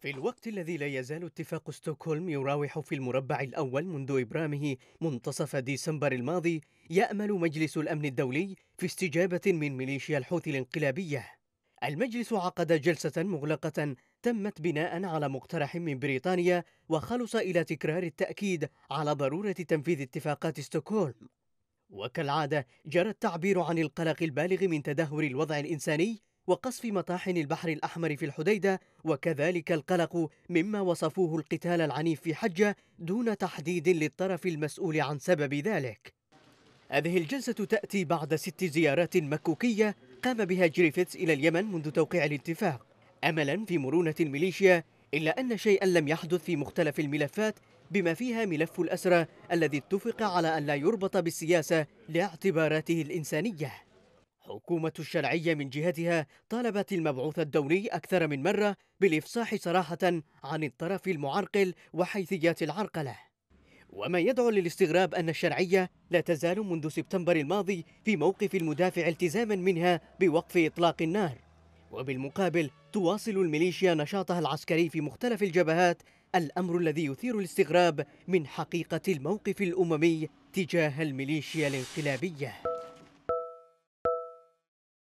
في الوقت الذي لا يزال اتفاق ستوكهولم يراوح في المربع الأول منذ إبرامه منتصف ديسمبر الماضي يأمل مجلس الأمن الدولي في استجابة من ميليشيا الحوثي الانقلابية المجلس عقد جلسة مغلقة تمت بناء على مقترح من بريطانيا وخلص إلى تكرار التأكيد على ضرورة تنفيذ اتفاقات ستوكهولم وكالعادة جرى التعبير عن القلق البالغ من تدهور الوضع الإنساني وقصف مطاحن البحر الأحمر في الحديدة وكذلك القلق مما وصفوه القتال العنيف في حجة دون تحديد للطرف المسؤول عن سبب ذلك هذه الجلسة تأتي بعد ست زيارات مكوكية قام بها جريفيتس إلى اليمن منذ توقيع الاتفاق أملا في مرونة الميليشيا إلا أن شيئا لم يحدث في مختلف الملفات بما فيها ملف الأسرى الذي اتفق على أن لا يربط بالسياسة لاعتباراته الإنسانية الحكومة الشرعية من جهتها طالبت المبعوث الدولي أكثر من مرة بالإفصاح صراحة عن الطرف المعرقل وحيثيات العرقلة وما يدعو للاستغراب أن الشرعية لا تزال منذ سبتمبر الماضي في موقف المدافع التزاما منها بوقف إطلاق النار وبالمقابل تواصل الميليشيا نشاطها العسكري في مختلف الجبهات الأمر الذي يثير الاستغراب من حقيقة الموقف الأممي تجاه الميليشيا الانقلابية